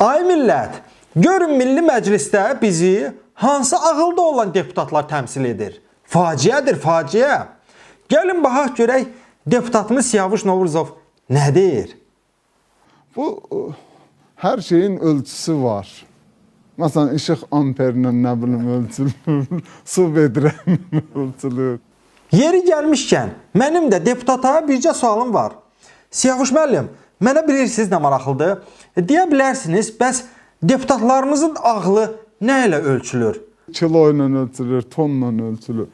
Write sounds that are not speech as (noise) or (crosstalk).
Ay millət, görün milli məclisdə bizi hansı ağılda olan deputatlar təmsil edir? Faciədir, faciə. Gəlin baxaq görək deputatımız Siyavuş Novruzov nə deyir? Bu e, hər şeyin ölçüsü var. Məsələn, işıq amperlə nə bilim ölçülür, (laughs) su vedrəmlə (laughs) ölçülür. Yeri gəlmişkən, mənim də deputata bircə sualım var. Siyavuş müəllim, Mənə bilirsiniz nə maraqlıdır? E, deyə bilərsiniz, bəs deputatlarımızın ağlı nə ilə ölçülür? Kilo ilə ölçülür, tonla ölçülür.